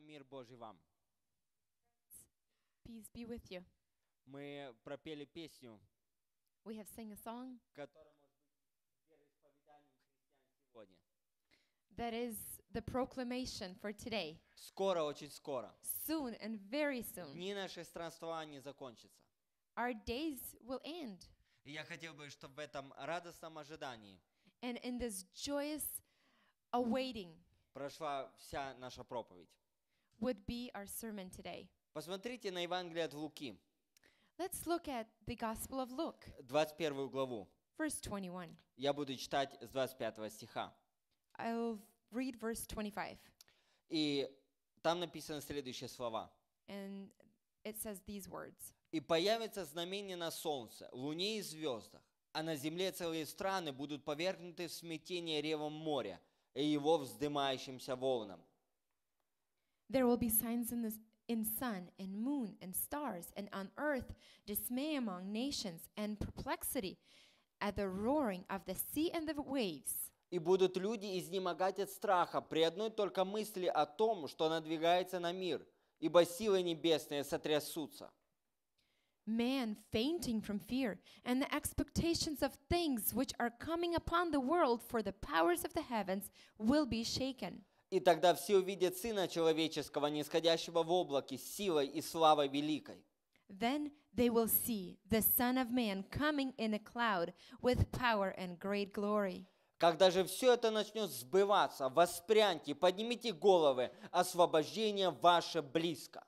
мир Божий вам. Peace be with you. Мы пропели песню, We have sang a song которая может быть вероисповеданием христиан сегодня. that is the proclamation for today. Скоро, очень скоро. Soon and very soon. Дни наших странствований закончатся. Our days will end. И я хотел бы, чтобы в этом радостном ожидании And in this joyous awaiting, прошла вся наша проповедь would be our sermon today. Посмотрите на Евангелие от Луки. Let's look at the Gospel of Luke, 21 главу. verse 21. Я буду читать с 25 стиха. I'll read verse 25. И там написаны следующие слова. And it says these words. «И появится знамение на солнце, луне и звездах, а на земле целые страны будут повергнуты в смятение ревом моря и его вздымающимся волнам. There will be signs in, the in sun and moon and stars, and on earth dismay among nations and perplexity at the roaring of the sea and the waves. И будут люди изнемогать от страха при одной только мысли о том, что надвигается на мир, ибо силы небесные сотрясутся. Man fainting from fear and the expectations of things which are coming upon the world, for the powers of the heavens will be shaken. И тогда все увидят Сына Человеческого, нисходящего в облаке, с силой и славой великой. Then they will see the Son of Man coming in a cloud with power and great glory. Когда же все это начнет сбываться, воспряньте, поднимите головы, освобождение ваше близко.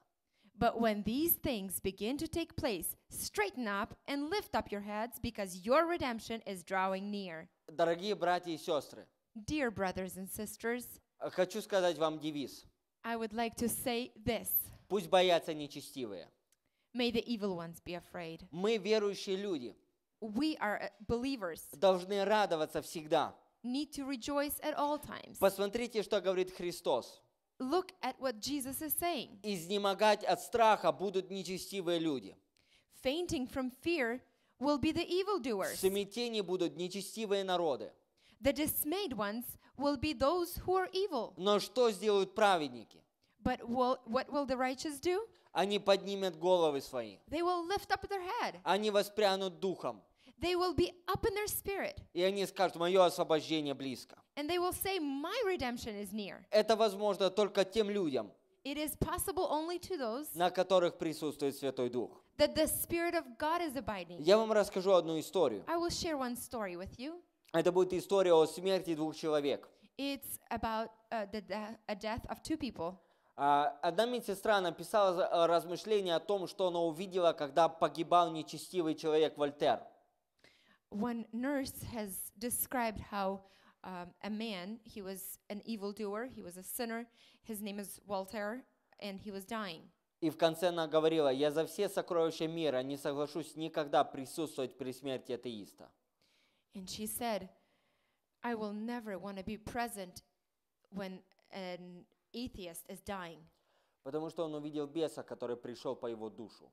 But when these things begin to take place, straighten up and lift up your heads because your redemption is drawing near. Дорогие братья и сестры, Dear brothers and sisters, Э, хочу сказать вам девиз. I would like to say this. Пусть боятся нечестивые. May the evil ones be afraid. Мы верующие люди. We are э, believers. Должны радоваться всегда. Need to rejoice at all times. Посмотрите, что говорит Христос. Look at what Jesus is saying. Изнемогать от страха будут нечестивые люди. Fainting from fear will be the evildoers. В будут нечестивые народы. The dismayed ones will be those who are evil. Но что сделают праведники? But will, what will the righteous do? Они поднимут головы свои. They will lift up their head. Они воспрянут духом. They will be up in their spirit. И они скажут, мое освобождение близко. And they will say, my redemption is near. Это возможно только тем людям, It is possible only to those, на которых присутствует Святой Дух. That the Spirit of God is abiding. Я вам расскажу одну историю. I will share one story with you. Это будет история о смерти двух человек. It's about uh, the de- a death of two people. Uh, одна медсестра написала э, размышление о том, что она увидела, когда погибал нечестивый человек Вольтер. One nurse has described how um, a man, he was an evildoer, he was a sinner, his name is Walter, and he was dying. И в конце она говорила, я за все сокровища мира не соглашусь никогда присутствовать при смерти атеиста. And she said, I will never want to be present when an atheist is dying. Потому что он увидел беса, который пришел по его душу.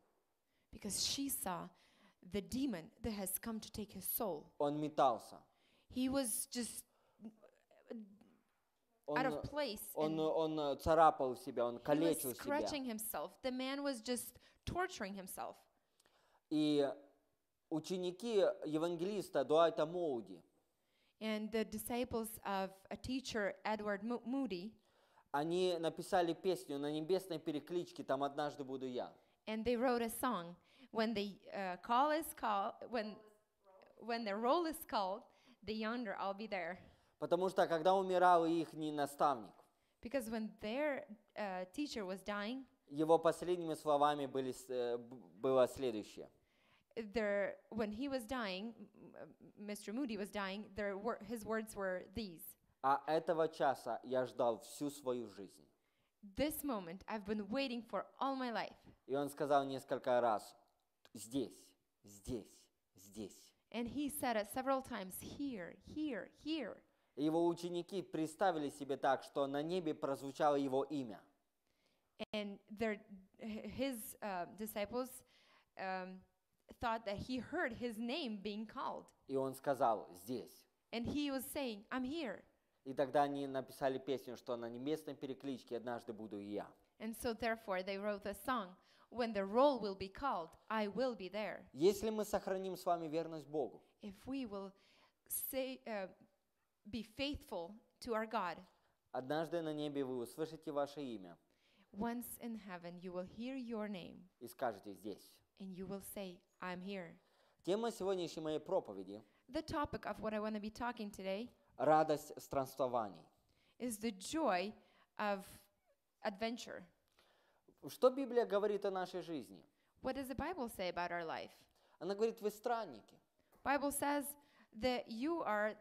Because she saw the demon that has come to take his soul. Он метался. He was just он, out of place. Он, он, он царапал себя, он калечил he was scratching себя. Himself. The man was just torturing himself. И ученики евангелиста Дуайта Моуди. And the disciples of a teacher, Edward Moody. Они написали песню на небесной перекличке «Там однажды буду я». And they wrote a song. When the uh, call is called, when, when the roll is called, the yonder I'll be there. Потому что когда умирал их наставник, Because when their uh, teacher was dying, его последними словами были, было следующее there, when he was dying, Mr. Moody was dying, there were, his words were these. А этого часа я ждал всю свою жизнь. This moment I've been waiting for all my life. И он сказал несколько раз, здесь, здесь, здесь. And he said it several times, here, here, here. И его ученики представили себе так, что на небе прозвучало его имя. And their, his uh, disciples um, thought that he heard his name being called. И он сказал, здесь. And he was saying, I'm here. И тогда они написали песню, что на небесной перекличке однажды буду и я. And so therefore they wrote a song, when the roll will be called, I will be there. Если мы сохраним с вами верность Богу, if we will say, uh, be faithful to our God, однажды на небе вы услышите ваше имя. Once in heaven you will hear your name. И скажете здесь. And you will say, I'm here. Тема сегодняшней моей проповеди The topic of what I want to be talking today радость странствований. is the joy of adventure. Что Библия говорит о нашей жизни? What does the Bible say about our life? Она говорит, вы странники, Bible says that you are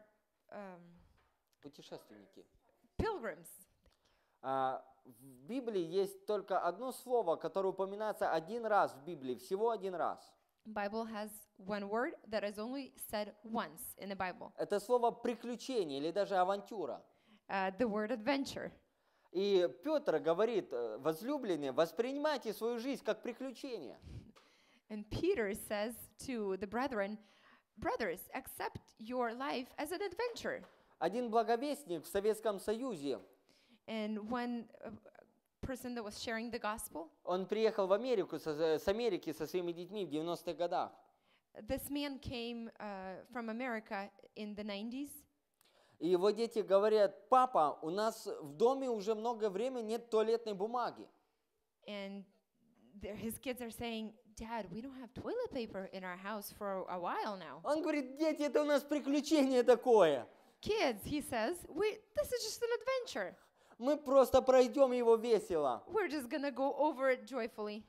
um, путешественники. pilgrims. А, в Библии есть только одно слово, которое упоминается один раз в Библии, всего один раз. Bible has one word that is only said once in the Bible. Это слово приключение или даже авантюра. Uh, the word adventure. И Петр говорит, э, возлюбленные, воспринимайте свою жизнь как приключение. And Peter says to the brethren, brothers, accept your life as an adventure. Один благовестник в Советском Союзе And when person that was sharing the gospel. Он приехал в Америку с Америки со своими детьми в 90-х годах. This man came uh, from America in the 90s. И его дети говорят, папа, у нас в доме уже много времени нет туалетной бумаги. And his kids are saying, Dad, we don't have toilet paper in our house for a while now. Он говорит, дети, это у нас приключение такое. Kids, he says, we, this is just an adventure мы просто пройдем его весело. We're just gonna go over it joyfully.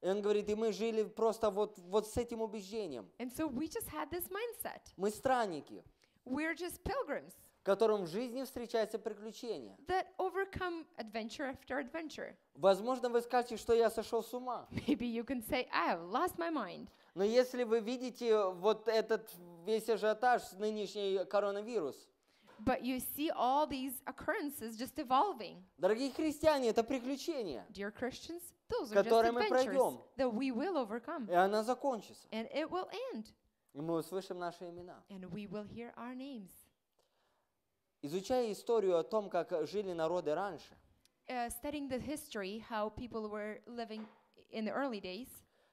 И он говорит, и мы жили просто вот, вот с этим убеждением. And so we just had this mindset. Мы странники. We're just pilgrims. Которым в жизни встречаются приключения. That overcome adventure after adventure. Возможно, вы скажете, что я сошел с ума. Maybe you can say, I have lost my mind. Но если вы видите вот этот весь ажиотаж, нынешний коронавирус, But you see all these occurrences just evolving. Дорогие христиане, это приключение, Dear Christians, those are just мы adventures пройдем, that we will overcome. и она закончится. And it will end. И мы услышим наши имена. And we will hear our names. Изучая историю о том, как жили народы раньше, Uh, studying the history, how people were living in the early days,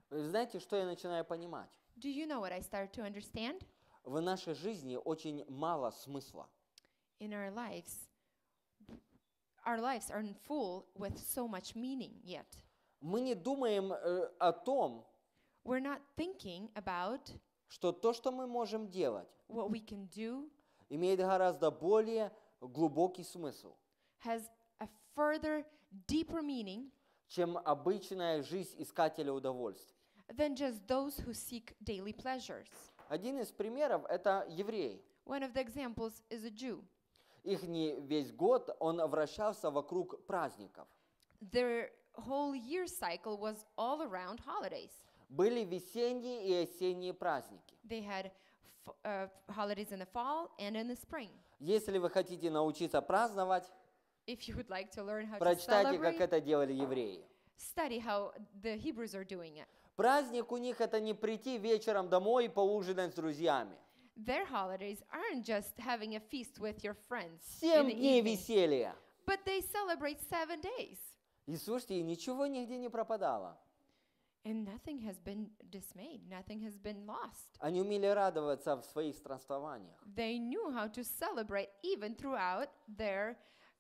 знаете, что я начинаю понимать? do you know what I started to understand? В нашей жизни очень мало смысла in our lives, our lives are full with so much meaning yet. Мы не думаем э, о том, We're not thinking about что то, что мы можем делать, what we can do, имеет гораздо более глубокий смысл, has a further, deeper meaning, чем обычная жизнь искателя удовольствий. Than just those who seek daily pleasures. Один из примеров – это еврей. One of the examples is a Jew. Их не весь год он вращался вокруг праздников. Their whole year cycle was all around holidays. Были весенние и осенние праздники. They had uh, holidays in the fall and in the spring. Если вы хотите научиться праздновать, If you would like to learn how прочитайте, to как это делали евреи. Study how the Hebrews are doing it. Праздник у них это не прийти вечером домой и поужинать с друзьями. Their holidays aren't just having a feast with your friends. Семь дней веселья. But they celebrate seven days. И слушайте, ничего нигде не пропадало. And nothing has been dismayed, nothing has been lost. Они умели радоваться в своих странствованиях. They knew how to celebrate even throughout their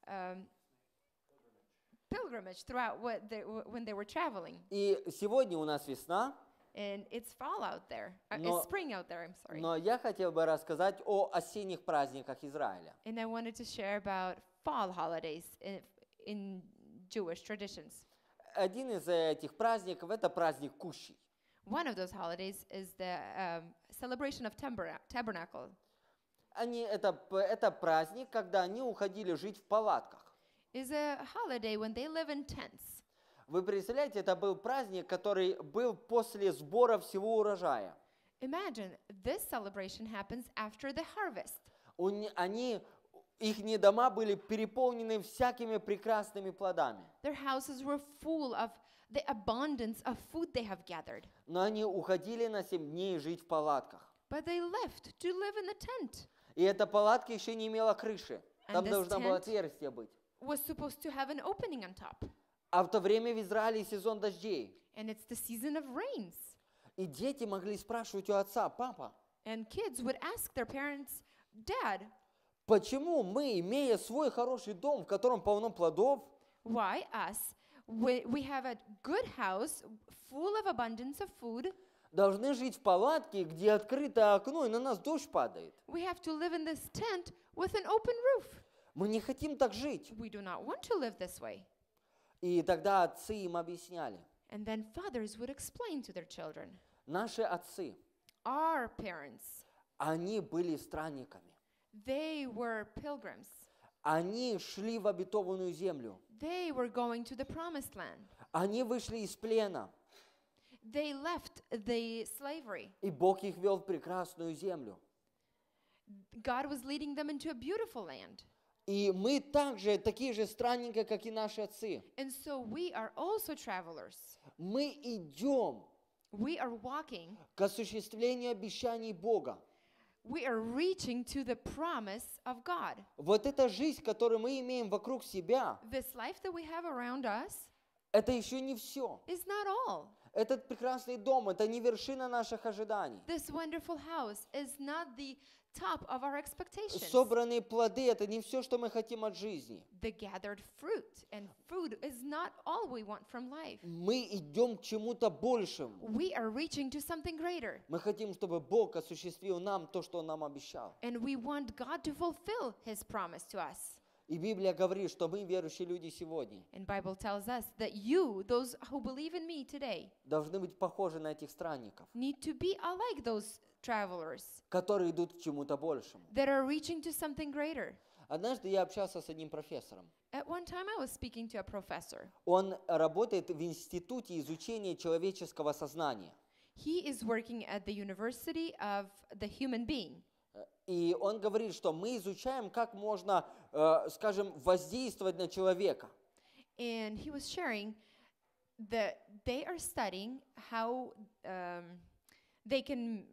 um, pilgrimage, throughout what they, when they were traveling. И сегодня у нас весна. And it's fall out there. Uh, но, it's spring out there, I'm sorry. Но я хотел бы рассказать о осенних праздниках Израиля. And I wanted to share about fall holidays in, in Jewish traditions. Один из этих праздников – это праздник Кущей. One of those holidays is the um, celebration of tabernacle. Они, это, это праздник, когда они уходили жить в палатках. Is a holiday when they live in tents. Вы представляете, это был праздник, который был после сбора всего урожая. Imagine, this celebration happens after the harvest. Они, их дома были переполнены всякими прекрасными плодами. Their houses were full of the abundance of food they have gathered. Но они уходили на семь дней жить в палатках. But they left to live in a tent. И эта палатка еще не имела крыши. Там должно было отверстие быть. Was supposed to have an opening on top. А в то время в Израиле сезон дождей. And it's the season of rains. И дети могли спрашивать у отца, папа. And kids would ask their parents, Dad. Почему мы, имея свой хороший дом, в котором полно плодов, Why us? We, we have a good house full of abundance of food. должны жить в палатке, где открыто окно, и на нас дождь падает. We have to live in this tent with an open roof. Мы не хотим так жить. We do not want to live this way. И тогда отцы им объясняли. And then fathers would explain to their children. Наши отцы. Our parents. Они были странниками. They were pilgrims. Они шли в обетованную землю. They were going to the promised land. Они вышли из плена. They left the slavery. И Бог их вел в прекрасную землю. God was leading them into a beautiful land. И мы также такие же странники, как и наши отцы. And so we are also travelers. Мы идем we are walking к осуществлению обещаний Бога. We are reaching to the promise of God. Вот эта жизнь, которую мы имеем вокруг себя, This life that we have around us, это еще не все. Is not all. Этот прекрасный дом, это не вершина наших ожиданий. This wonderful house is not the top of our expectations. Собранные плоды это не все, что мы хотим от жизни. The gathered fruit and food is not all we want from life. Мы идем к чему-то большему. We are reaching to something greater. Мы хотим, чтобы Бог осуществил нам то, что Он нам обещал. And we want God to fulfill His promise to us. И Библия говорит, что мы верующие люди сегодня. And Bible tells us that you, those who believe in me today, должны быть похожи на этих странников. Need to be alike those travelers, которые идут к чему-то большему. that are reaching to something greater. Однажды я общался с одним профессором. At one time I was speaking to a professor. Он работает в Институте изучения человеческого сознания. He is working at the University of the Human Being. И он говорит, что мы изучаем, как можно, э, скажем, воздействовать на человека. And he was sharing that they are studying how um, they can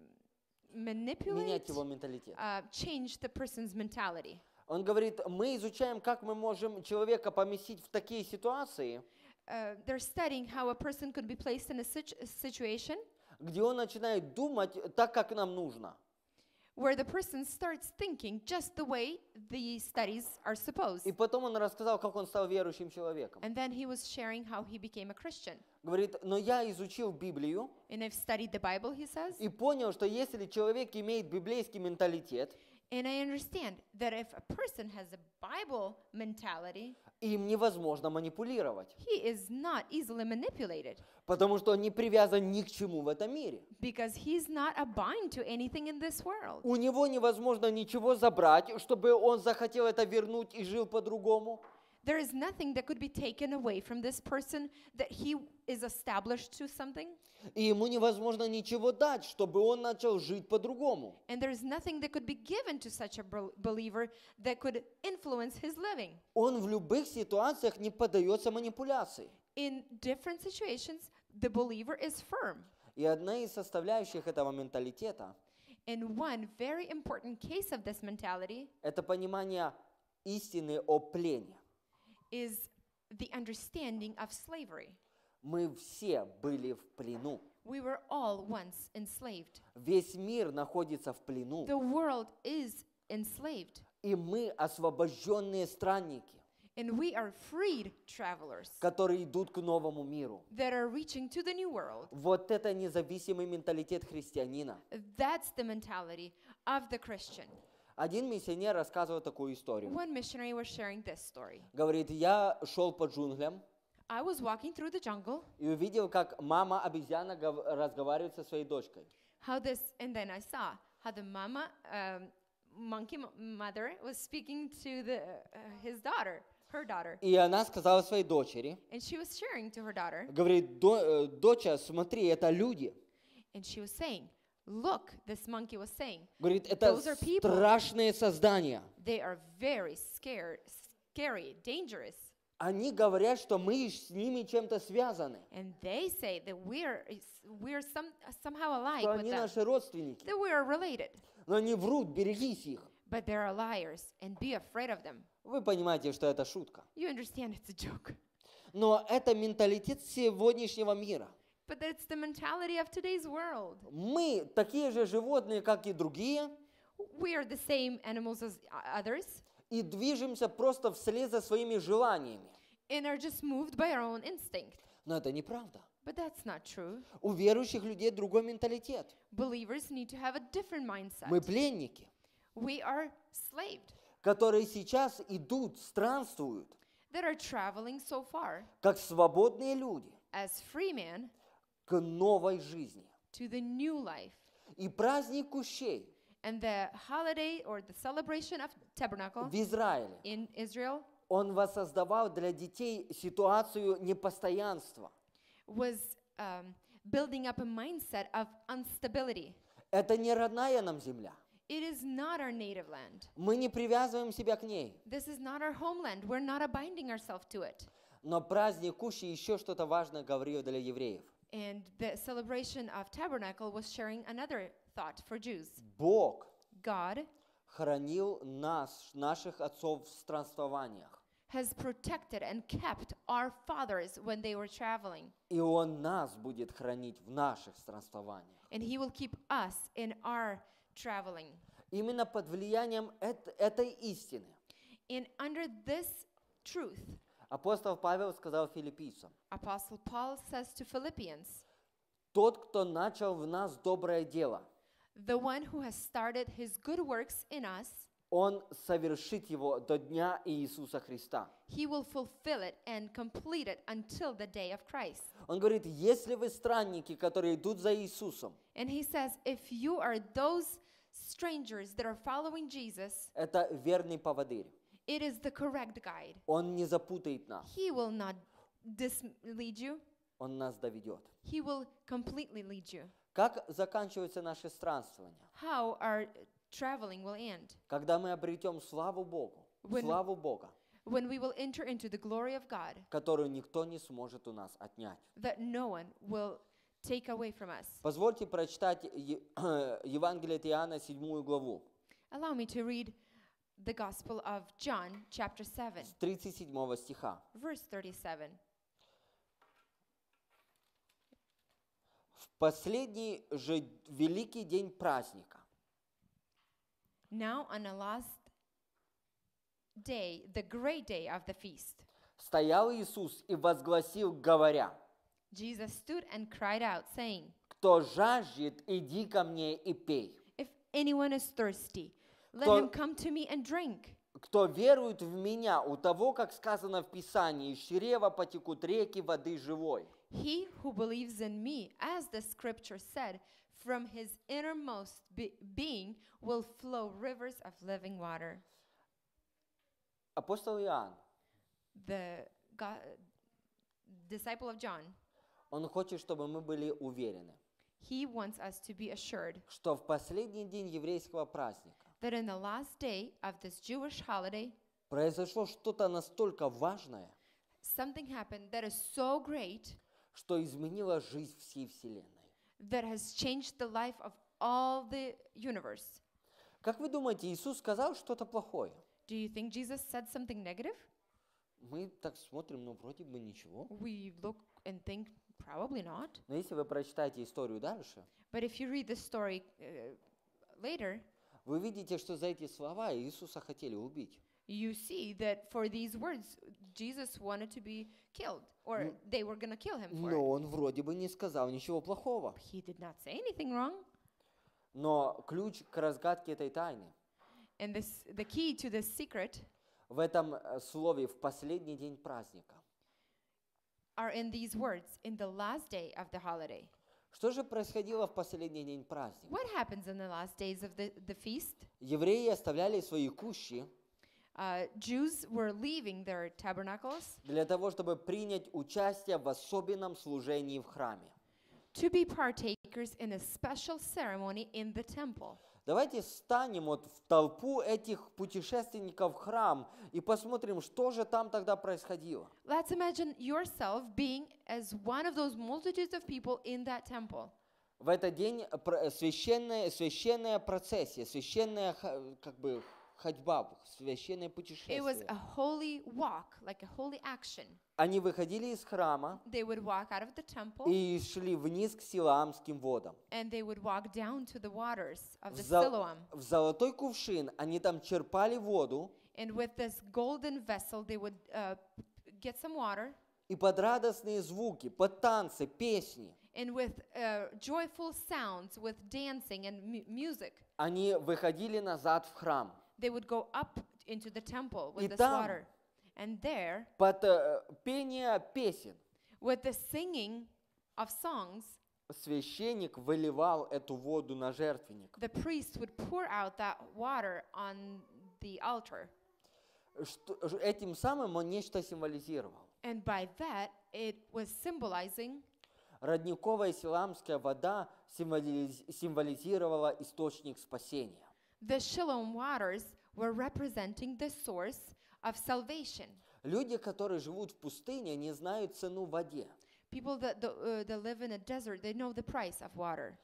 менять его менталитет. Uh, change the person's mentality. Он говорит, мы изучаем, как мы можем человека поместить в такие ситуации. Uh, they're studying how a person could be placed in a situation, где он начинает думать так, как нам нужно. where the person starts thinking just the way the studies are supposed. И потом он рассказал, как он стал верующим человеком. And then he was sharing how he became a Christian. Говорит, но я изучил Библию. And I've studied the Bible, he says. И понял, что если человек имеет библейский менталитет, And I understand that if a person has a Bible mentality, им невозможно манипулировать. He is not easily manipulated потому что он не привязан ни к чему в этом мире. because he's not a bind to anything in this world. У него невозможно ничего забрать, чтобы он захотел это вернуть и жил по-другому. there is nothing that could be taken away from this person that he is established to something. И ему невозможно ничего дать, чтобы он начал жить по-другому. And there is nothing that could be given to such a believer that could influence his living. Он в любых ситуациях не поддается манипуляции. In different situations, the believer is firm. И одна из составляющих этого менталитета And one very important case of this mentality это понимание истины о плене is the understanding of slavery. Мы все были в плену. We were all once enslaved. Весь мир находится в плену. The world is enslaved. И мы освобожденные странники. And we are freed travelers, которые идут к новому миру. That are reaching to the new world. Вот это независимый менталитет христианина. That's the mentality of the Christian. Один миссионер рассказывал такую историю. One missionary was sharing this story. Говорит, я шел по джунглям. I was walking through the jungle. И увидел, как мама обезьяна разговаривает со своей дочкой. How this, and then I saw how the mama, um, monkey mother, was speaking to the, uh, his daughter. Her daughter. И она сказала своей дочери, And she was sharing to her daughter. говорит, доча, смотри, это люди. And she was saying, Look, this monkey was saying. Говорит, это Those are people. страшные создания. They are very scared, scary, dangerous. Они говорят, что мы с ними чем-то связаны. And they say that we are, we are some, somehow alike что они наши родственники. That we are related. Но они врут, берегись их. But they are liars, and be afraid of them. Вы понимаете, что это шутка. You understand it's a joke. Но это менталитет сегодняшнего мира. But that's the mentality of today's world. Мы такие же животные, как и другие, We are the same animals as uh, others и движемся просто вслед за своими желаниями. and are just moved by our own instinct. Но это неправда. But that's not true. У верующих людей другой менталитет. Believers need to have a different mindset. Мы пленники, We are slaved которые сейчас идут, странствуют, that are traveling so far как свободные люди, as free men к новой жизни. To the new life. И праздник кущей And the holiday or the celebration of tabernacle в Израиле in Israel он воссоздавал для детей ситуацию непостоянства. Was, um, building up a mindset of instability. Это не родная нам земля. It is not our native land. Мы не привязываем себя к ней. This is not our homeland. We're not abiding ourselves to it. Но праздник Куши еще что-то важное говорил для евреев. And the celebration of tabernacle was sharing another thought for Jews. Бог God хранил нас, наших отцов в странствованиях. Has protected and kept our fathers when they were traveling. И Он нас будет хранить в наших странствованиях. And He will keep us in our traveling. Именно под влиянием этой истины. And under this truth. Апостол Павел сказал филиппийцам. Apostle Paul says to Philippians. Тот, кто начал в нас доброе дело. The one who has started his good works in us. Он совершит его до дня Иисуса Христа. He will fulfill it and complete it until the day of Christ. Он говорит, если вы странники, которые идут за Иисусом. And he says, if you are those strangers that are following Jesus. Это верный поводырь. It is the correct guide. Он не запутает нас. He will not lead you. Он нас доведет. He will completely lead you. Как заканчивается наше странствование? How our traveling will end. Когда мы обретем славу Богу, when, славу Бога, when we will enter into the glory of God, которую никто не сможет у нас отнять. That no one will take away from us. Позвольте прочитать Евангелие от Иоанна, 7 главу. Allow me to read the Gospel of John, chapter 7, с 37 стиха. verse 37. В последний же великий день праздника, Now, on the last day, the great day of the feast, стоял Иисус и возгласил, говоря, Jesus stood and cried out, saying, «Кто жаждет, иди ко мне и пей. If anyone is thirsty, Let кто, him come to me and drink. кто верует в меня, у того, как сказано в Писании, из чрева потекут реки воды живой. He who believes in me, as the scripture said, from his innermost be being will flow rivers of living water. Апостол Иоанн. The God, disciple of John. Он хочет, чтобы мы были уверены. He wants us to be assured, что в последний день еврейского праздника that in the last day of this Jewish holiday, произошло что-то настолько важное, something happened that is so great, что изменило жизнь всей Вселенной. that has changed the life of all the universe. Как вы думаете, Иисус сказал что-то плохое? Do you think Jesus said something negative? Мы так смотрим, но вроде бы ничего. We look and think probably not. Но если вы прочитаете историю дальше, But if you read the story uh, later, Вы видите, что за эти слова Иисуса хотели убить. You see that for these words Jesus wanted to be killed or they were going to kill him for. Но он вроде бы не сказал ничего плохого. He did not say anything wrong. Но ключ к разгадке этой тайны. And this, the key to this secret в этом слове в последний день праздника are in these words in the last day of the holiday. Что же происходило в последний день праздника? What happens in the last days of the, the feast? Евреи оставляли свои кущи. Uh, Jews were leaving their tabernacles для того, чтобы принять участие в особенном служении в храме. To be partakers in a special ceremony in the temple. Давайте встанем вот в толпу этих путешественников в храм и посмотрим, что же там тогда происходило. Let's imagine yourself being as one of those multitudes of people in that temple. В этот день э, э, священная, священная процессия, священная э, как бы ходьба, священное путешествие. It was a holy walk, like a holy action. Они выходили из храма they would walk out of the temple, и шли вниз к Силаамским водам. And they would walk down to the waters of the в, зо- в золотой кувшин они там черпали воду. And with this golden vessel they would uh, get some water. И под радостные звуки, под танцы, песни. And with uh, joyful sounds, with dancing and mu- music. Они выходили назад в храм they would go up into the temple with И this там water. And there, под э, пение песен with the singing of songs, священник выливал эту воду на жертвенник. the priest would pour out that water on the altar. Что- этим самым он нечто символизировал. And by that, it was symbolizing Родниковая силамская вода символизировала источник спасения. The Shiloh waters were representing the source of salvation. Люди, которые живут в пустыне, не знают цену воде. People that, the, uh, that live in a desert, they know the price of water.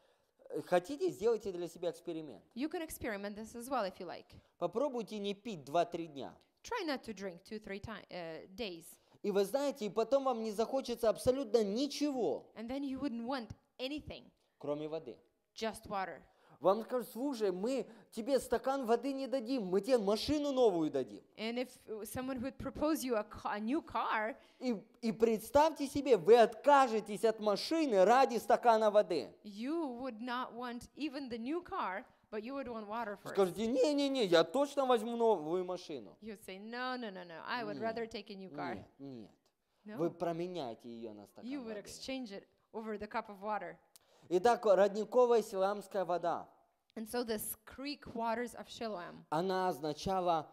Э, хотите, сделайте для себя эксперимент. You can experiment this as well if you like. Попробуйте не пить 2-3 дня. Try not to drink two, three uh, days. И вы знаете, и потом вам не захочется абсолютно ничего, And then you wouldn't want anything, кроме воды. just water. Вам скажут, слушай, мы тебе стакан воды не дадим, мы тебе машину новую дадим. And if someone would propose you a, a new car, и, и представьте себе, вы откажетесь от машины ради стакана воды. You would not want even the new car, but you would want water first. Скажете, не, не, не, я точно возьму новую машину. You say, no, no, no, no, I would нет, rather take a new car. Нет, нет. No? Вы променяете ее на стакан you воды. would exchange it over the cup of water. Итак, родниковая силамская вода. And so this creek waters of Siloam, она означала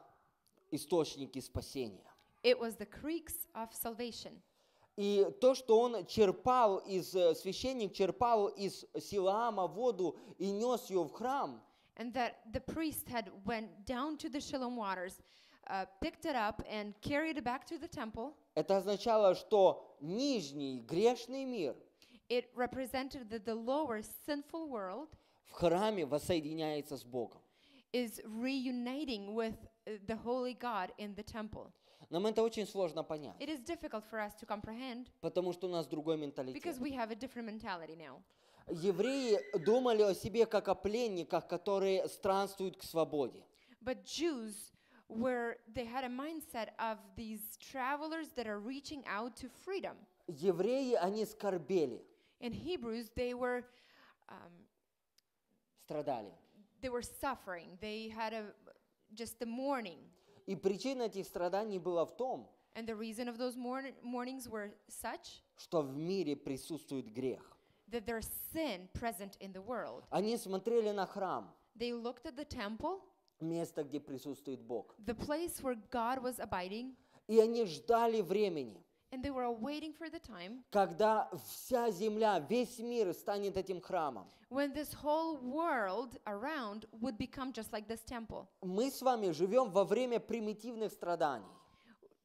источники спасения. it was the creeks of salvation. И то, что он черпал из, э, священник черпал из Силаама воду и нес ее в храм, And that the priest had went down to the Siloam waters, uh, picked it up and carried it back to the temple. это означало, что нижний грешный мир, It represented that the lower sinful world в храме воссоединяется с Богом. Is reuniting with the holy God in the temple. Нам это очень сложно понять. It is difficult for us to comprehend. Потому что у нас другой менталитет. Because we have a different mentality now. Евреи думали о себе как о пленниках, которые странствуют к свободе. But Jews were they had a mindset of these travelers that are reaching out to freedom. Евреи они скорбели. In Hebrews they were um, страдали. They were suffering. They had a, just the mourning. И причина этих страданий была в том, And the reason of those morn- mornings were such, что в мире присутствует грех. That there's sin present in the world. Они смотрели на храм, They looked at the temple, место, где присутствует Бог. the place where God was abiding, И они ждали времени, And they were waiting for the time, когда вся земля, весь мир станет этим храмом. when this whole world around would become just like this temple. Мы с вами живем во время примитивных страданий.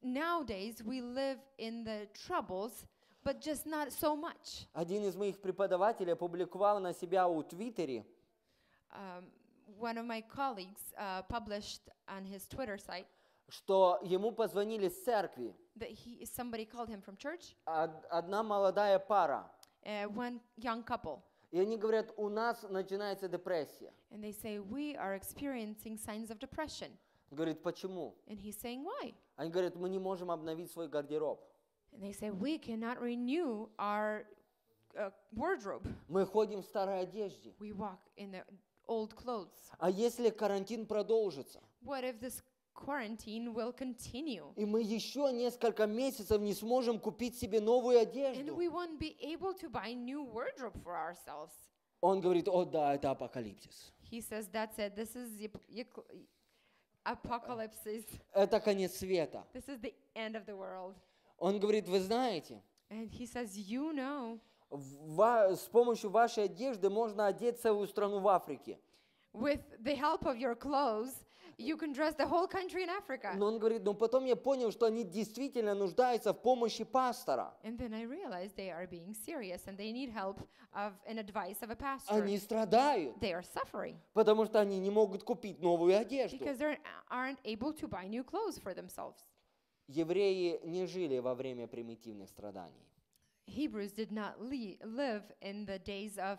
Nowadays, we live in the troubles, but just not so much. Один из моих преподавателей опубликовал на себя у Твиттере Um, one of my colleagues uh, published on his Twitter site что ему позвонили с церкви. That he, somebody called him from church. Одна молодая пара. Uh, one young couple. И они говорят, у нас начинается депрессия. And they say, we are experiencing signs of depression. Говорит, почему? And he's saying, why? Они говорят, мы не можем обновить свой гардероб. And they say, we cannot renew our uh, wardrobe. Мы ходим в старой одежде. We walk in the old clothes. А если карантин продолжится? What if this quarantine will continue. И мы еще несколько месяцев не сможем купить себе новую And одежду. we won't be able to buy new wardrobe for ourselves. Он говорит, о да, это апокалипсис. He says that's it. This is the ap- ec- apocalypse. Это конец света. This is the end of the world. Он говорит, вы знаете, And he says, you know, в- ва- с помощью вашей одежды можно одеть целую страну в Африке. with the help of your clothes, You can dress the whole country in Africa. Но он говорит, но потом я понял, что они действительно нуждаются в помощи пастора. And then I realized they are being serious and they need help of an advice of a pastor. Они страдают. They are suffering. Потому что они не могут купить новую одежду. Because they aren't able to buy new clothes for themselves. Евреи не жили во время примитивных страданий. Hebrews did not live in the days of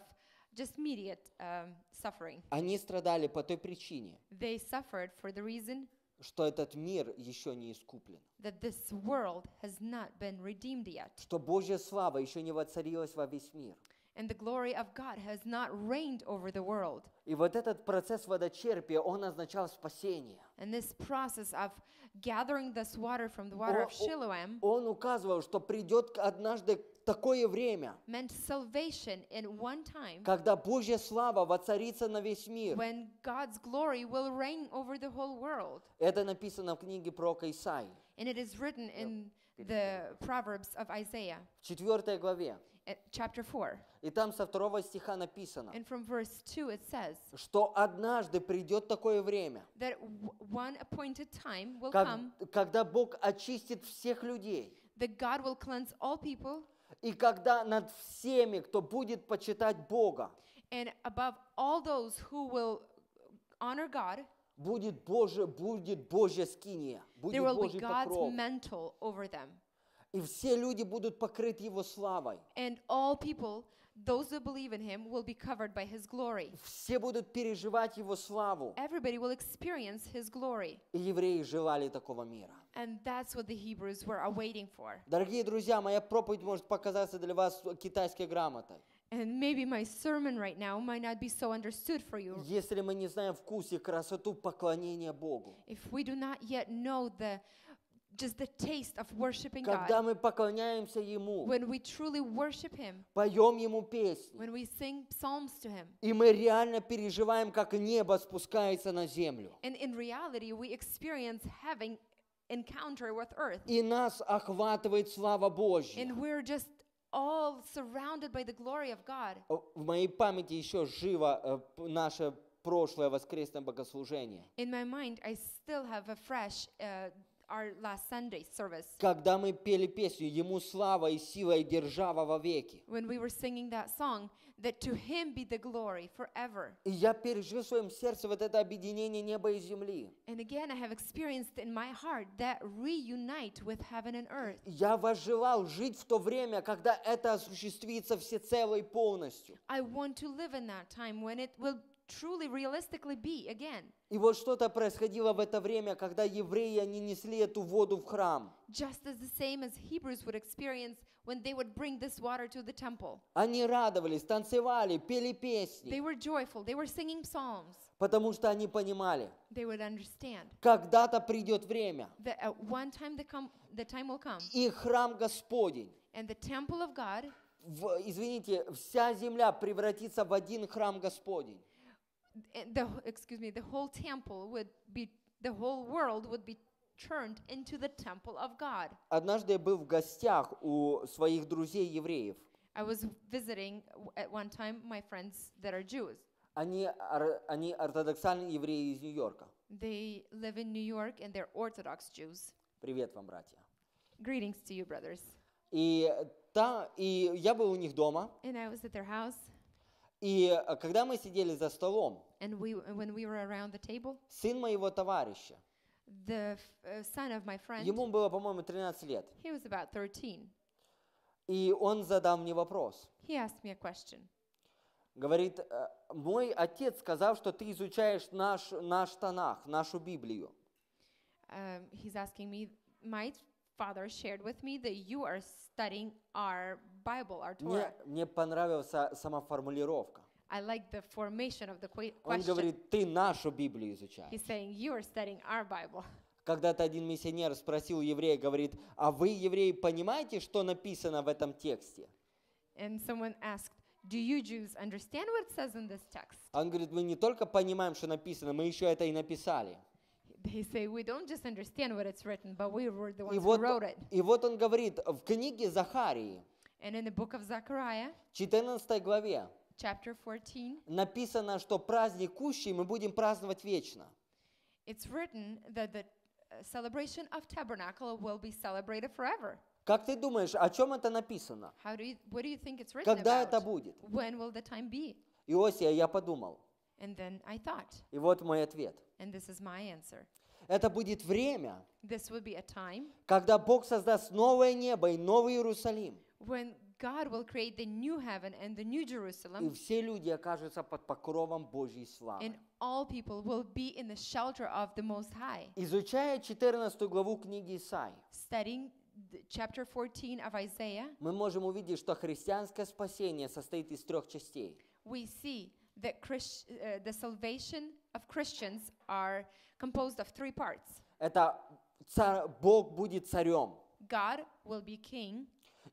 just immediate um, suffering. Они страдали по той причине, They suffered for the reason что этот мир еще не искуплен, that this world has not been redeemed yet, что Божья слава еще не воцарилась во весь мир. and the glory of God has not reigned over the world. И вот этот процесс водочерпия, он означал спасение. And this process of gathering this water from the water of Shiloam, Он указывал, что придет однажды такое время, meant salvation in one time, когда Божья слава воцарится на весь мир. When God's glory will reign over the whole world. Это написано в книге пророка Исаии. And it is written in the Proverbs of Isaiah. В 4 главе. Chapter 4. И там со второго стиха написано, And from verse 2 it says, что однажды придет такое время, that one appointed time will как, come, когда Бог очистит всех людей, that God will cleanse all people, и когда над всеми, кто будет почитать Бога, God, будет Божье, будет Божья скиния, будет Божий покров. И все люди будут покрыты Его славой. Those who believe in him will be covered by his glory. Все будут переживать его славу. Everybody will experience his glory. И евреи желали такого мира. And that's what the Hebrews were awaiting for. Дорогие друзья, моя проповедь может показаться для вас китайской грамотой. And maybe my sermon right now might not be so understood for you. Если мы не знаем вкус и красоту поклонения Богу. If we do not yet know the just the taste of worshiping Когда God. мы поклоняемся Ему, When we truly worship Him, поем Ему песни, when we sing psalms to Him, и мы реально переживаем, как небо спускается на землю. and in reality, we experience having encounter with earth, И нас охватывает слава Божья. and we're just all surrounded by the glory of God. В моей памяти еще живо э, наше прошлое воскресное богослужение. In my mind, I still have a fresh uh, our last Sunday service. Когда мы пели песню «Ему слава и сила и держава во веки». When we were singing that song, that to Him be the glory forever. И я пережил в своем сердце вот это объединение неба и земли. And again, I have experienced in my heart that reunite with heaven and earth. Я возжелал жить в то время, когда это осуществится всецело и полностью. I want to live in that time when it will truly realistically be again. И вот что-то происходило в это время, когда евреи, они несли эту воду в храм. Just as the same as Hebrews would experience when they would bring this water to the temple. Они радовались, танцевали, пели песни. They were joyful, they were singing psalms. Потому что они понимали, they would understand. когда-то придет время, that at one time the, com- the time will come. и храм Господень, and the temple of God, в, извините, вся земля превратится в один храм Господень. the excuse me the whole temple would be the whole world would be turned into the temple of God. Однажды я был в гостях у своих друзей евреев. I was visiting at one time my friends that are Jews. Они они ортодоксальные евреи из Нью-Йорка. They live in New York and they're Orthodox Jews. Привет вам, братья. Greetings to you, brothers. И э, та и я был у них дома. And I was at their house. И э, когда мы сидели за столом, we, э, we table, сын моего товарища, the uh, friend, ему было, по-моему, 13 лет. 13. И он задал мне вопрос. Говорит, мой отец сказал, что ты изучаешь наш, наш Танах, нашу Библию. Um, he's asking me, my father shared with me that you are studying our Bible, our Torah. Мне, мне понравилась сама формулировка. I like the formation of the question. Он говорит, ты нашу Библию изучаешь. He's saying, you are studying our Bible. Когда-то один миссионер спросил еврея, говорит, а вы, евреи, понимаете, что написано в этом тексте? And someone asked, Do you Jews understand what it says in this text? Он говорит, мы не только понимаем, что написано, мы еще это и написали. They say, we don't just understand what it's written, but we were the ones и вот, who wrote it. И вот он говорит в книге Захарии, And in the book of Zechariah, 14 главе, chapter 14, написано, что праздник кущий мы будем праздновать вечно. It's written that the celebration of tabernacle will be celebrated forever. Как ты думаешь, о чем это написано? How do you, what do you think it's written Когда about? это будет? When will the time be? Иосия, я подумал. And then I thought. И вот мой ответ. And this is my answer. Это будет время, this will be a time, когда Бог создаст новое небо и новый Иерусалим. When God will create the new heaven and the new Jerusalem. И все люди окажутся под покровом Божьей славы. And all people will be in the shelter of the Most High. Изучая 14 главу книги Исаии. Studying chapter 14 of Isaiah. Мы можем увидеть, что христианское спасение состоит из трех частей. We see the, Christ, uh, the salvation of Christians are composed of three parts. Это Бог будет царем. God will be king.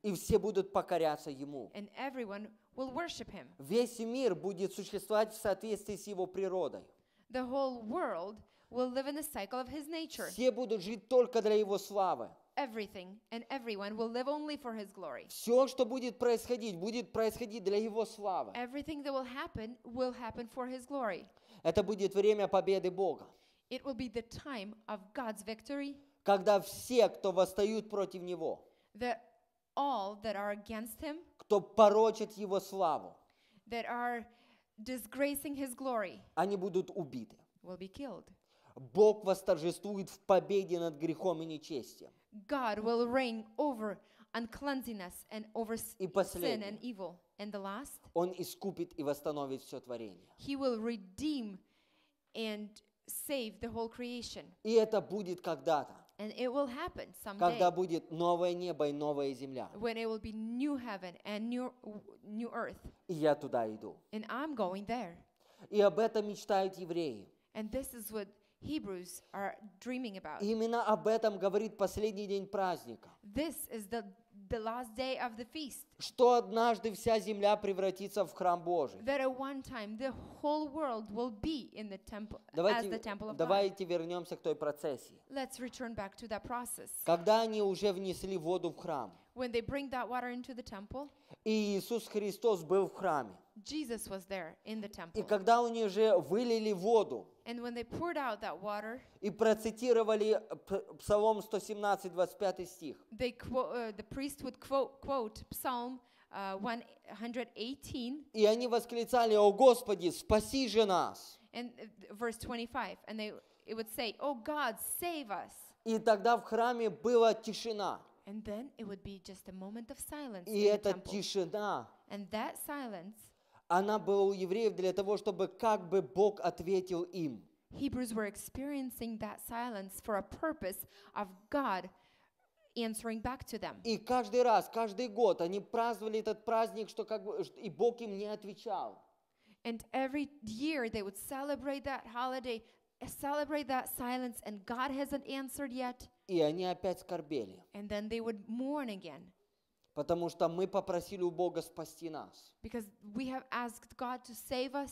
И все будут покоряться Ему. And everyone will worship him. Весь мир будет существовать в соответствии с Его природой. The whole world will live in the cycle of his nature. Все будут жить только для Его славы everything and everyone will live only for his glory. Все, что будет происходить, будет происходить для его славы. Everything that will happen will happen for his glory. Это будет время победы Бога. It will be the time of God's victory. Когда все, кто восстают против него, all that are against him, кто порочит его славу, that are disgracing his glory, они будут убиты. Will be killed. Бог восторжествует в победе над грехом и нечестием. God will reign over uncleanliness and over sin and evil. And the last, Он искупит и восстановит все творение. He will redeem and save the whole creation. И это будет когда-то. And it will happen someday. Когда будет новое небо и новая земля. When it will be new heaven and new, new earth. И я туда иду. And I'm going there. И об этом мечтают евреи. And this is what Hebrews are dreaming about. Именно об этом говорит последний день праздника. This is the the last day of the feast. Что однажды вся земля превратится в храм Божий. That at one time the whole world will be in the temple давайте, as the temple of Давайте God. вернемся к той процессии. Let's return back to that process. Когда они уже внесли воду в храм. When they bring that water into the temple. И Иисус Христос был в храме. Jesus was there in the temple. И когда они уже вылили воду. And when they poured out that water, и процитировали Псалом стих. They quote, uh, the priest would quote, quote Psalm uh, 118. И они восклицали, «О Господи, спаси же нас!» And uh, verse 25, and they, it would say, "Oh God, save us!» И тогда в храме была тишина. And then it would be just a moment of silence И эта тишина And that silence она была у евреев для того, чтобы как бы Бог ответил им. Hebrews were experiencing that silence for a purpose of God answering back to them. И каждый раз, каждый год они праздновали этот праздник, что как бы, и Бог им не отвечал. And every year they would celebrate that holiday, celebrate that silence, and God hasn't answered yet. И они опять скорбели. And then they would mourn again. Потому что мы попросили у Бога спасти нас. because we have asked God to save us.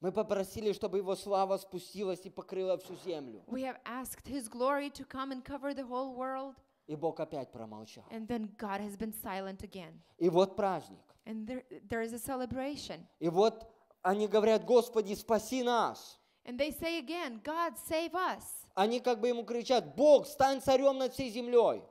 Мы попросили, чтобы Его слава спустилась и покрыла всю землю. We have asked His glory to come and cover the whole world. И Бог опять промолчал. And then God has been silent again. И вот праздник. And there, there is a celebration. И вот они говорят, Господи, спаси нас. And they say again, God save us. Они как бы ему кричат, Бог, стань царем над всей землей.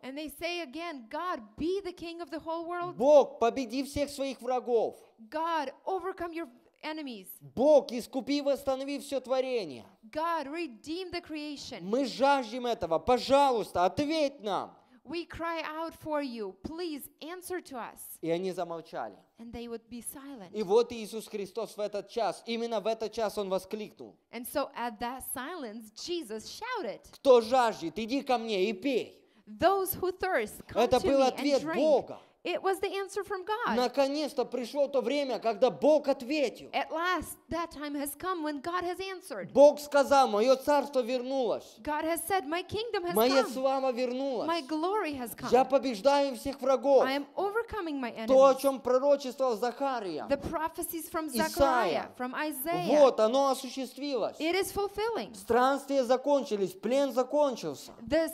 Бог, победи всех своих врагов. God, overcome your enemies. Бог, искупи и восстанови все творение. God, redeem the creation. Мы жаждем этого. Пожалуйста, ответь нам. We cry out for you. Please answer to us. И они замолчали. And they would be silent. И вот Иисус Христос в этот час, именно в этот час Он воскликнул. And so at that silence, Jesus shouted. Кто жаждет, иди ко мне и пей. Those who thirst, come Это to был me ответ and drink. Бога. It was the answer from God. Наконец-то пришло то время, когда Бог ответил. At last, that time has come when God has answered. Бог сказал, мое царство вернулось. God has said, my kingdom has Моя come. слава вернулась. My glory has come. Я побеждаю всех врагов. I am overcoming my enemies. То, о чем пророчествовал Захария. The prophecies from Zechariah, from Isaiah. Вот, оно осуществилось. It is fulfilling. Странствия закончились, плен закончился. The,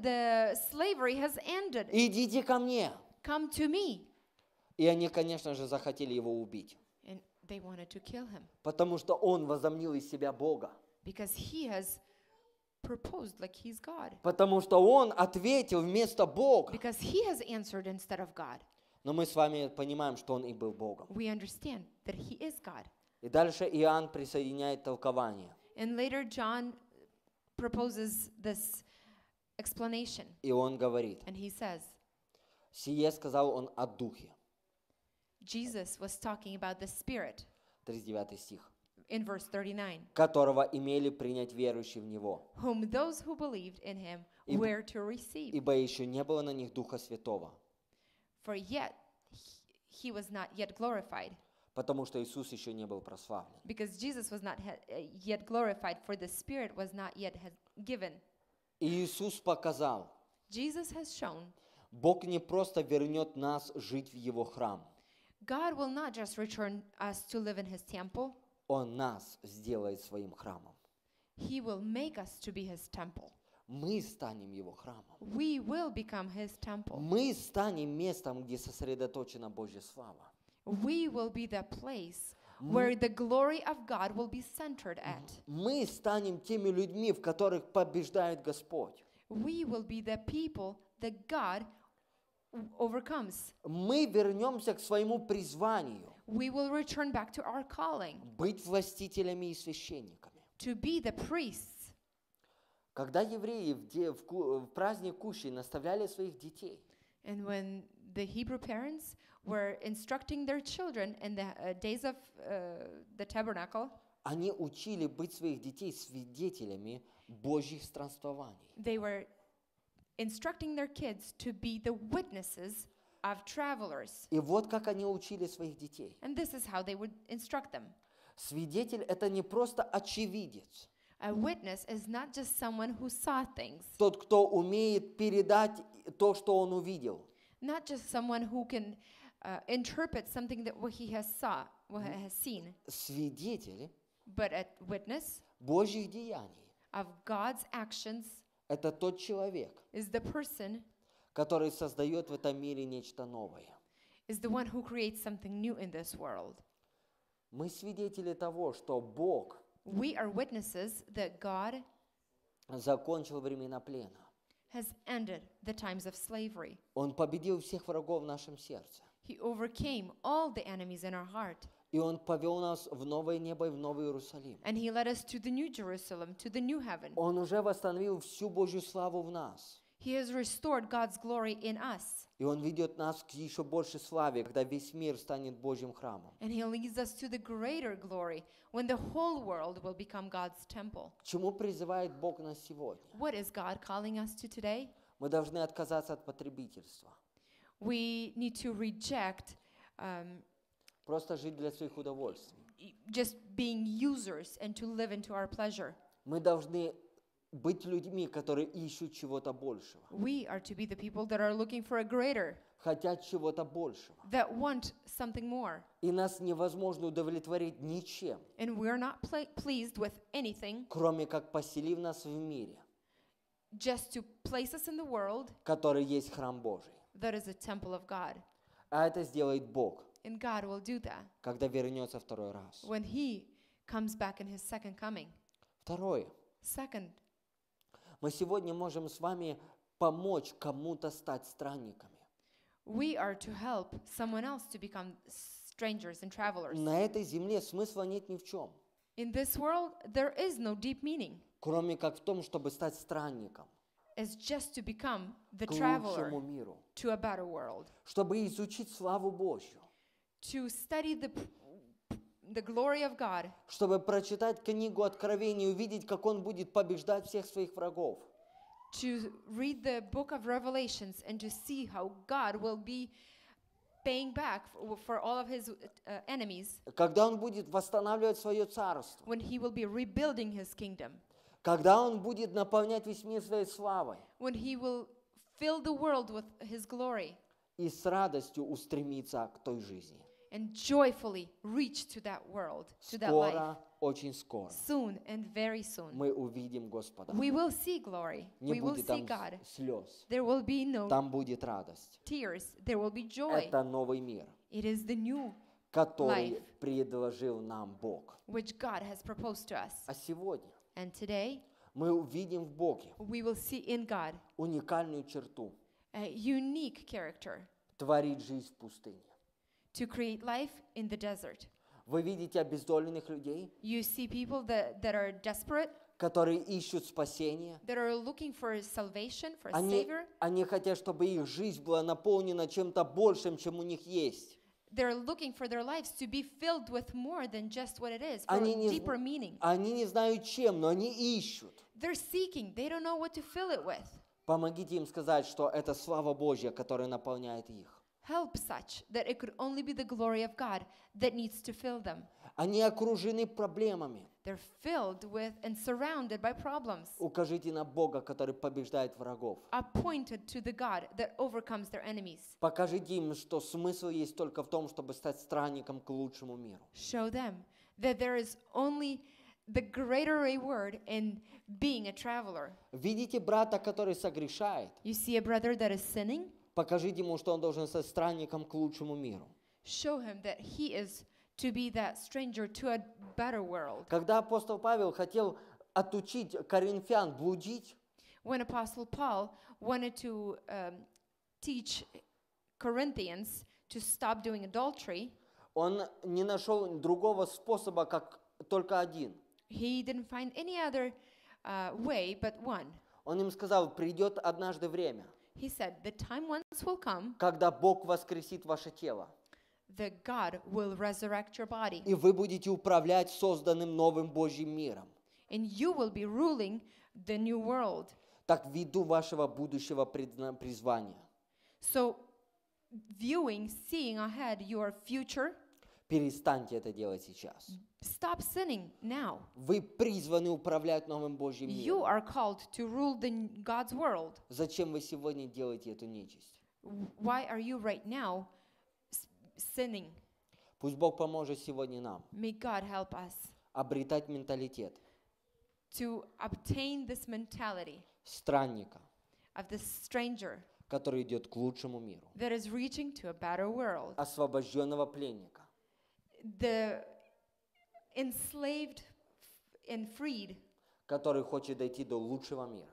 the slavery has ended. Идите ко мне. Come to me. И они, конечно же, захотели его убить. And they wanted to kill him. Потому что он возомнил из себя Бога. Because he has proposed like he's God. Потому что он ответил вместо Бога. Because he has answered instead of God. Но мы с вами понимаем, что он и был Богом. We understand that he is God. И дальше Иоанн присоединяет толкование. And later John proposes this explanation. И он говорит. And he says. Сие сказал он о Духе. Jesus was talking about the Spirit. 39 стих. In verse 39. Которого имели принять верующие в Него. Whom those who believed in Him were to receive. Ибо еще не было на них Духа Святого. For yet He was not yet glorified. Потому что Иисус еще не был прославлен. Because Jesus was not yet glorified, for the Spirit was not yet given. И Иисус показал. Jesus has shown. Бог не просто вернет нас жить в Его храм. God will not just return us to live in His temple. Он нас сделает своим храмом. He will make us to be His temple. Мы станем Его храмом. We will become His temple. Мы станем местом, где сосредоточена Божья слава. We will be the place where the glory of God will be centered at. Мы станем теми людьми, в которых побеждает Господь. We will be the people that God overcomes. Мы вернемся к своему призванию. We will return back to our calling. Быть властителями и священниками. To be the priests. Когда евреи в, де, в, в праздник Кущи наставляли своих детей. And when the Hebrew parents were instructing their children in the uh, days of uh, the tabernacle, они учили быть своих детей свидетелями Божьих странствований. They were instructing their kids to be the witnesses of travelers. И вот как они учили своих детей. And this is how they would instruct them. Свидетель – это не просто очевидец. A witness is not just someone who saw things. Тот, кто умеет передать то, что он увидел. Not just someone who can uh, interpret something that what he has saw, what he has seen. Свидетель but a witness Божьих деяний. of God's actions Это тот человек, is the person, который создает в этом мире нечто новое. Is the one who creates something new in this world. Мы свидетели того, что Бог We are witnesses that God закончил времена плена. Has ended the times of slavery. Он победил всех врагов в нашем сердце. He overcame all the enemies in our heart. И Он повел нас в новое небо и в Новый Иерусалим. And he led us to the new Jerusalem, to the new heaven. Он уже восстановил всю Божью славу в нас. He has restored God's glory in us. И Он ведет нас к еще большей славе, когда весь мир станет Божьим храмом. And he leads us to the greater glory when the whole world will become God's temple. К чему призывает Бог нас сегодня? What is God calling us to today? Мы должны отказаться от потребительства. We need to reject um, Просто жить для своих удовольствий. E, just being users and to live into our pleasure. Мы должны быть людьми, которые ищут чего-то большего. We are to be the people that are looking for a greater. Хотят чего-то большего. That want something more. И нас невозможно удовлетворить ничем. And we are not pleased with anything. Кроме как поселив нас в мире. Just to place us in the world. Который есть храм Божий. That is a temple of God. А это сделает Бог. And God will do that. Когда вернется второй раз. When He comes back in His second coming. Второе. Second. Мы сегодня можем с вами помочь кому-то стать странниками. We are to help someone else to become strangers and travelers. На этой земле смысла нет ни в чем. In this world there is no deep meaning. Кроме как в том, чтобы стать странником. Is just to become the traveler миру, to a better world. Чтобы изучить славу Божью. to study the the glory of God. Чтобы прочитать книгу Откровения и увидеть, как он будет побеждать всех своих врагов. To read the book of Revelations and to see how God will be paying back for all of his uh, enemies. Когда он будет восстанавливать свое царство. When he will be rebuilding his kingdom. Когда он будет наполнять весь мир своей славой. When he will fill the world with his glory. И с радостью устремиться к той жизни and joyfully reach to that world, to that life. очень скоро Soon and very soon. мы увидим Господа. We will see glory. Не We will будет see там God. слез, There will be no там будет радость. tears. There will be joy. Это новый мир, It is the new который Life. предложил нам Бог. which God has proposed to us. А сегодня And today, мы увидим в Боге we will see in God уникальную черту a unique character творить жизнь в пустыне. to create life in the desert. Вы видите обездоленных людей, You see people that, that are desperate, которые ищут спасения. that are looking for salvation, for a Они, savior. они хотят, чтобы их жизнь была наполнена чем-то большим, чем у них есть. They're looking for their lives to be filled with more than just what it is, for Они не, deeper meaning. они не знают чем, но они ищут. They're seeking, they don't know what to fill it with. Помогите им сказать, что это слава Божья, которая наполняет их. help such that it could only be the glory of God that needs to fill them. Они окружены проблемами. They're filled with and surrounded by problems. Укажите на Бога, который побеждает врагов. Are pointed to the God that overcomes their enemies. Покажите им, что смысл есть только в том, чтобы стать странником к лучшему миру. Show them that there is only the greater reward in being a traveler. Видите брата, который согрешает? You see a brother that is sinning? Покажите ему, что он должен стать странником к лучшему миру. Когда апостол Павел хотел отучить коринфян блудить, um, он не нашел другого способа, как только один. He didn't find any other uh, way but one. Он им сказал, придет однажды время. He said, the time once will come, когда Бог воскресит ваше тело. The God will resurrect your body. И вы будете управлять созданным новым Божьим миром. And you will be ruling the new world. Так ввиду вашего будущего призвания. So, viewing, seeing ahead your future. Перестаньте это делать сейчас. Stop sinning now. Вы призваны управлять новым Божьим миром. You are called to rule the God's world. Зачем вы сегодня делаете эту нечисть? Why are you right now sinning? Пусть Бог поможет сегодня нам. May God help us. Обретать менталитет. To obtain this mentality. Странника. Of the stranger. Который идет к лучшему миру. That is reaching to a better world. Освобожденного пленника. The enslaved and freed, который хочет дойти до лучшего мира.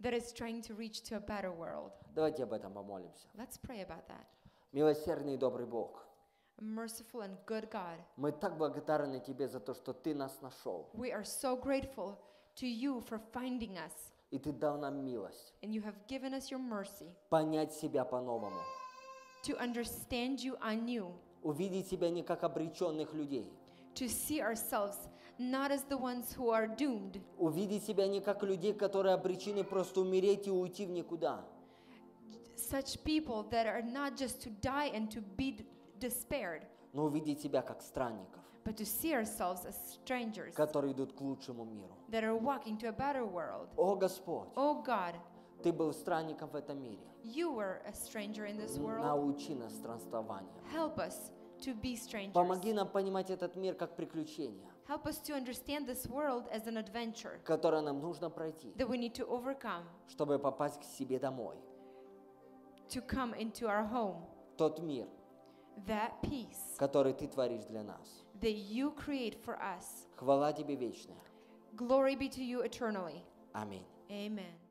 That is trying to reach to a better world. Давайте об этом помолимся. Let's pray about that. Милосердный и добрый Бог. Merciful and good God. Мы так благодарны Тебе за то, что Ты нас нашел. We are so grateful to you for finding us. И Ты дал нам милость. And you have given us your mercy. Понять себя по-новому. To understand you anew. Увидеть себя не как обреченных людей. to see ourselves not as the ones who are doomed. Увидеть себя не как людей, которые обречены просто умереть и уйти в никуда. Such people that are not just to die and to be despaired. Но увидеть себя как странников. But to see ourselves as strangers. Которые идут к лучшему миру. That are walking to a better world. О Господь. О God. Ты был странником в этом мире. You were a stranger in this world. Научи нас странствованию. Help us to be strangers. Помоги нам понимать этот мир как приключение. Help us to understand this world as an adventure. Которое нам нужно пройти. That we need to overcome. Чтобы попасть к себе домой. To come into our home. Тот мир. That peace. Который ты творишь для нас. That you create for us. Хвала тебе вечная. Glory be to you eternally. Аминь. Amen.